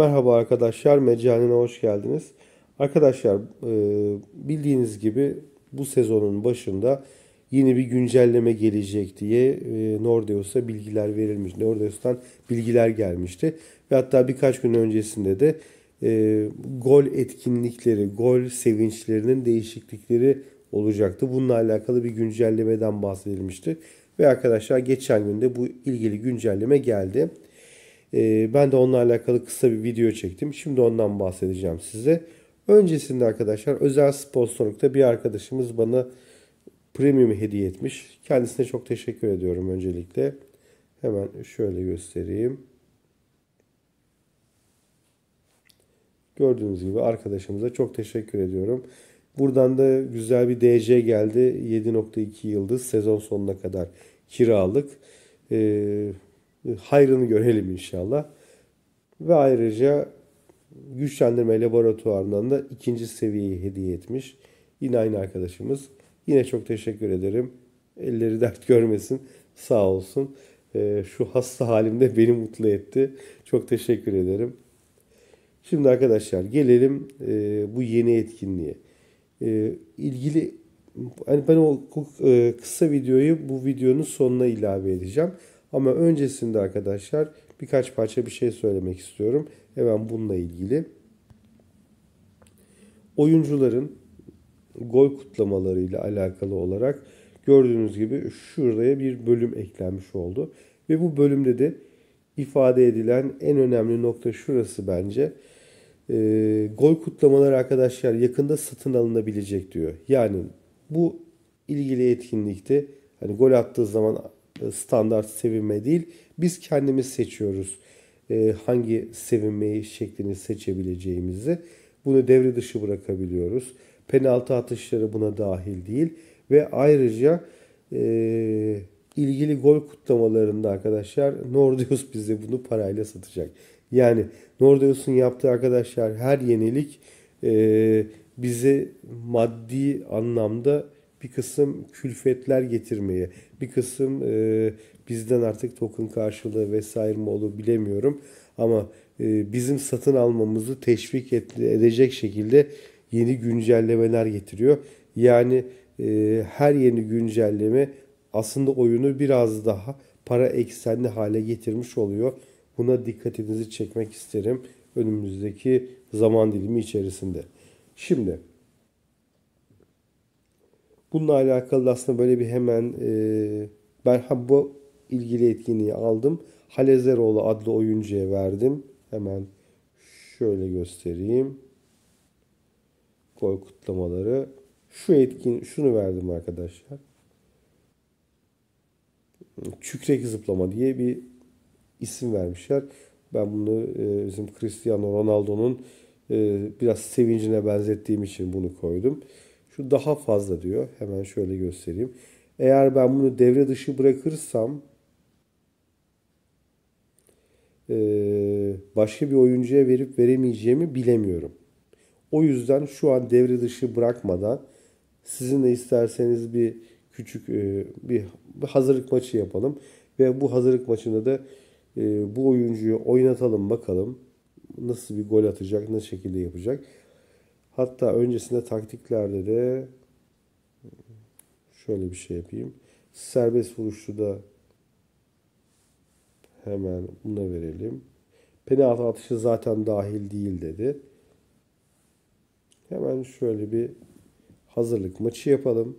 Merhaba arkadaşlar, Mecanin'e hoş geldiniz. Arkadaşlar e, bildiğiniz gibi bu sezonun başında yeni bir güncelleme gelecek diye e, Nordeus'a bilgiler verilmiş. Nordeus'tan bilgiler gelmişti. Ve hatta birkaç gün öncesinde de e, gol etkinlikleri, gol sevinçlerinin değişiklikleri olacaktı. Bununla alakalı bir güncellemeden bahsedilmişti. Ve arkadaşlar geçen günde bu ilgili güncelleme geldi. Ee, ben de onunla alakalı kısa bir video çektim. Şimdi ondan bahsedeceğim size. Öncesinde arkadaşlar özel sponsorlukta bir arkadaşımız bana premium hediye etmiş. Kendisine çok teşekkür ediyorum öncelikle. Hemen şöyle göstereyim. Gördüğünüz gibi arkadaşımıza çok teşekkür ediyorum. Buradan da güzel bir DC geldi. 7.2 yıldız sezon sonuna kadar kiralık. Ee, e, hayrını görelim inşallah. Ve ayrıca güçlendirme laboratuvarından da ikinci seviyeyi hediye etmiş. Yine aynı arkadaşımız. Yine çok teşekkür ederim. Elleri dert görmesin. Sağ olsun. E, şu hasta halimde beni mutlu etti. Çok teşekkür ederim. Şimdi arkadaşlar gelelim e, bu yeni etkinliğe. ilgili hani ben o kısa videoyu bu videonun sonuna ilave edeceğim. Ama öncesinde arkadaşlar birkaç parça bir şey söylemek istiyorum. Hemen bununla ilgili. Oyuncuların gol kutlamalarıyla alakalı olarak gördüğünüz gibi şuraya bir bölüm eklenmiş oldu. Ve bu bölümde de ifade edilen en önemli nokta şurası bence. E, gol kutlamaları arkadaşlar yakında satın alınabilecek diyor. Yani bu ilgili etkinlikte hani gol attığı zaman e, standart sevinme değil. Biz kendimiz seçiyoruz e, hangi sevinmeyi şeklini seçebileceğimizi. Bunu devre dışı bırakabiliyoruz. Penaltı atışları buna dahil değil. Ve ayrıca e, ilgili gol kutlamalarında arkadaşlar Nordeus bize bunu parayla satacak. Yani Nordeus'un yaptığı arkadaşlar her yenilik e, bize maddi anlamda bir kısım külfetler getirmeye, bir kısım e, bizden artık token karşılığı vesaire mi olur bilemiyorum. Ama e, bizim satın almamızı teşvik et, edecek şekilde yeni güncellemeler getiriyor. Yani e, her yeni güncelleme aslında oyunu biraz daha para eksenli hale getirmiş oluyor. Buna dikkatinizi çekmek isterim önümüzdeki zaman dilimi içerisinde. Şimdi Bununla alakalı da aslında böyle bir hemen e, ben ha, bu ilgili etkinliği aldım. Halezeroğlu adlı oyuncuya verdim. Hemen şöyle göstereyim. Gol kutlamaları. Şu etkin şunu verdim arkadaşlar. Çükrek zıplama diye bir isim vermişler. Ben bunu e, bizim Cristiano Ronaldo'nun e, biraz sevincine benzettiğim için bunu koydum. Şu daha fazla diyor. Hemen şöyle göstereyim. Eğer ben bunu devre dışı bırakırsam e, başka bir oyuncuya verip veremeyeceğimi bilemiyorum. O yüzden şu an devre dışı bırakmadan sizin de isterseniz bir küçük e, bir hazırlık maçı yapalım ve bu hazırlık maçında da e, bu oyuncuyu oynatalım bakalım nasıl bir gol atacak, nasıl şekilde yapacak. Hatta öncesinde taktiklerde de hmm, şöyle bir şey yapayım. Serbest vuruşlu da hemen buna verelim. Penaltı atışı zaten dahil değil dedi. Hemen şöyle bir hazırlık maçı yapalım.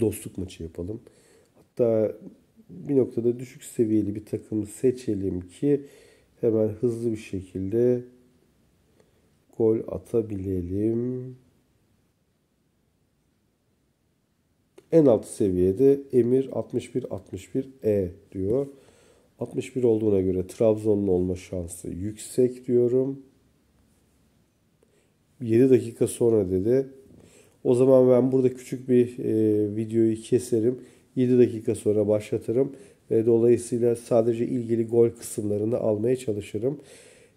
Dostluk maçı yapalım. Hatta bir noktada düşük seviyeli bir takım seçelim ki hemen hızlı bir şekilde gol atabilelim. En alt seviyede Emir 61-61E diyor. 61 olduğuna göre Trabzon'un olma şansı yüksek diyorum. 7 dakika sonra dedi. O zaman ben burada küçük bir e, videoyu keserim. 7 dakika sonra başlatırım. E, dolayısıyla sadece ilgili gol kısımlarını almaya çalışırım.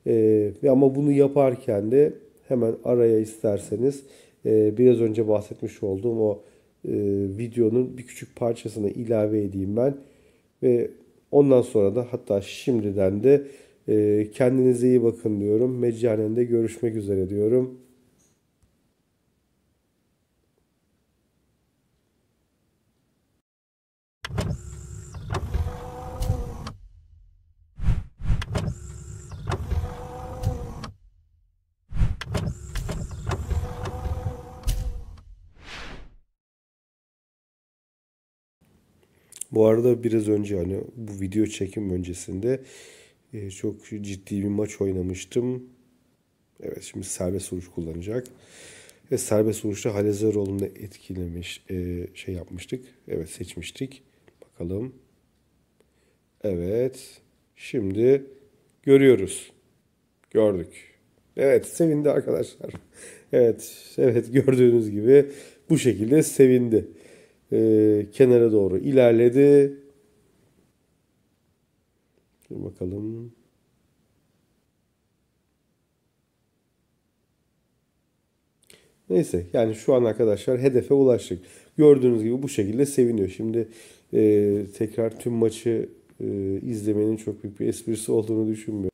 E, ama bunu yaparken de hemen araya isterseniz e, biraz önce bahsetmiş olduğum o e, videonun bir küçük parçasını ilave edeyim ben. Ve ondan sonra da hatta şimdiden de e, kendinize iyi bakın diyorum. Meccanen görüşmek üzere diyorum. Bu arada biraz önce hani bu video çekim öncesinde e, çok ciddi bir maç oynamıştım. Evet şimdi serbest vuruş kullanacak. Ve serbest vuruşta Halezaroğlu'nu da etkilemiş e, şey yapmıştık. Evet seçmiştik. Bakalım. Evet. Şimdi görüyoruz. Gördük. Evet sevindi arkadaşlar. Evet, evet gördüğünüz gibi bu şekilde sevindi e, kenara doğru ilerledi. Dur bakalım. Neyse yani şu an arkadaşlar hedefe ulaştık. Gördüğünüz gibi bu şekilde seviniyor. Şimdi e, tekrar tüm maçı e, izlemenin çok büyük bir esprisi olduğunu düşünmüyorum.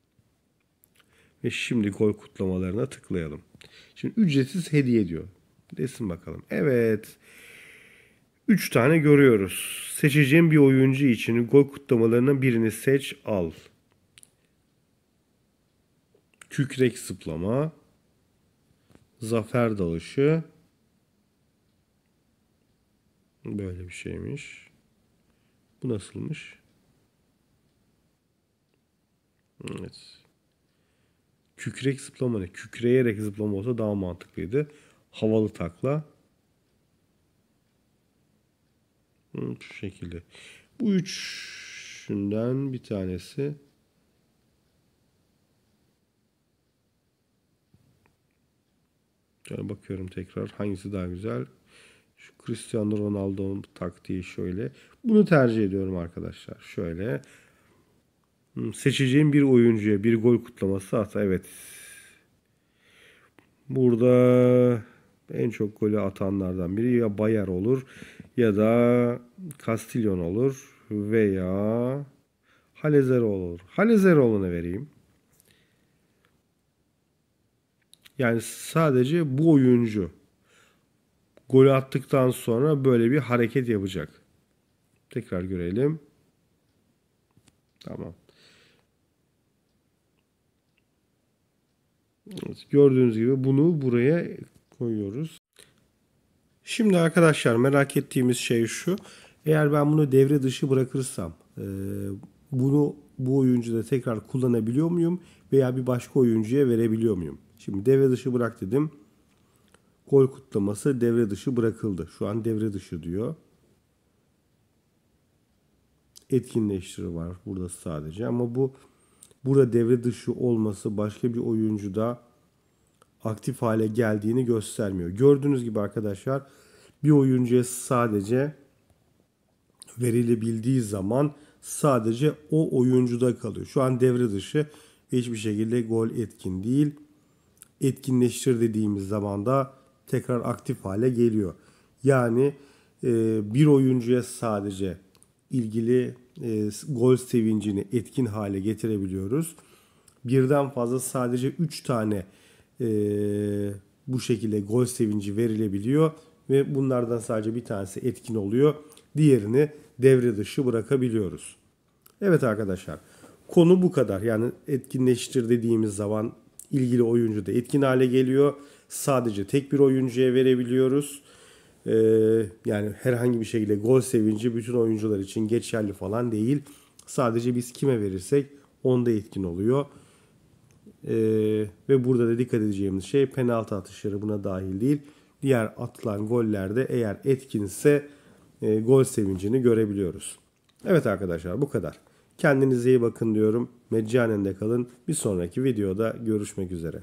Ve şimdi gol kutlamalarına tıklayalım. Şimdi ücretsiz hediye diyor. Desin bakalım. Evet. 3 tane görüyoruz. Seçeceğim bir oyuncu için gol kutlamalarından birini seç, al. Kükrek zıplama, zafer dalışı. Böyle bir şeymiş. Bu nasılmış? Evet. Kükrek zıplama ne? Kükreyerek zıplama olsa daha mantıklıydı. Havalı takla. Şu şekilde. Bu üçünden bir tanesi Şöyle bakıyorum tekrar hangisi daha güzel. Şu Cristiano Ronaldo'nun taktiği şöyle. Bunu tercih ediyorum arkadaşlar. Şöyle. Seçeceğim bir oyuncuya bir gol kutlaması at. Evet. Burada en çok golü atanlardan biri ya Bayer olur ya da Kastilyon olur veya Halezeroğlu olur. Halezeroğlu'na vereyim. Yani sadece bu oyuncu gol attıktan sonra böyle bir hareket yapacak. Tekrar görelim. Tamam. Evet, gördüğünüz gibi bunu buraya koyuyoruz. Şimdi arkadaşlar merak ettiğimiz şey şu. Eğer ben bunu devre dışı bırakırsam e, bunu bu oyuncuda tekrar kullanabiliyor muyum? Veya bir başka oyuncuya verebiliyor muyum? Şimdi devre dışı bırak dedim. Gol kutlaması devre dışı bırakıldı. Şu an devre dışı diyor. Etkinleştiri var burada sadece ama bu burada devre dışı olması başka bir oyuncuda aktif hale geldiğini göstermiyor. Gördüğünüz gibi arkadaşlar bir oyuncuya sadece verilebildiği zaman sadece o oyuncuda kalıyor. Şu an devre dışı hiçbir şekilde gol etkin değil. Etkinleştir dediğimiz zaman da tekrar aktif hale geliyor. Yani e, bir oyuncuya sadece ilgili e, gol sevincini etkin hale getirebiliyoruz. Birden fazla sadece 3 tane e, bu şekilde gol sevinci verilebiliyor ve bunlardan sadece bir tanesi etkin oluyor. Diğerini devre dışı bırakabiliyoruz. Evet arkadaşlar konu bu kadar. Yani etkinleştir dediğimiz zaman ilgili oyuncu da etkin hale geliyor. Sadece tek bir oyuncuya verebiliyoruz. Ee, yani herhangi bir şekilde gol sevinci bütün oyuncular için geçerli falan değil. Sadece biz kime verirsek onda etkin oluyor. Ee, ve burada da dikkat edeceğimiz şey penaltı atışları buna dahil değil. Diğer atılan gollerde eğer etkinse e, gol sevincini görebiliyoruz. Evet arkadaşlar bu kadar. Kendinize iyi bakın diyorum. Meccanen kalın. Bir sonraki videoda görüşmek üzere.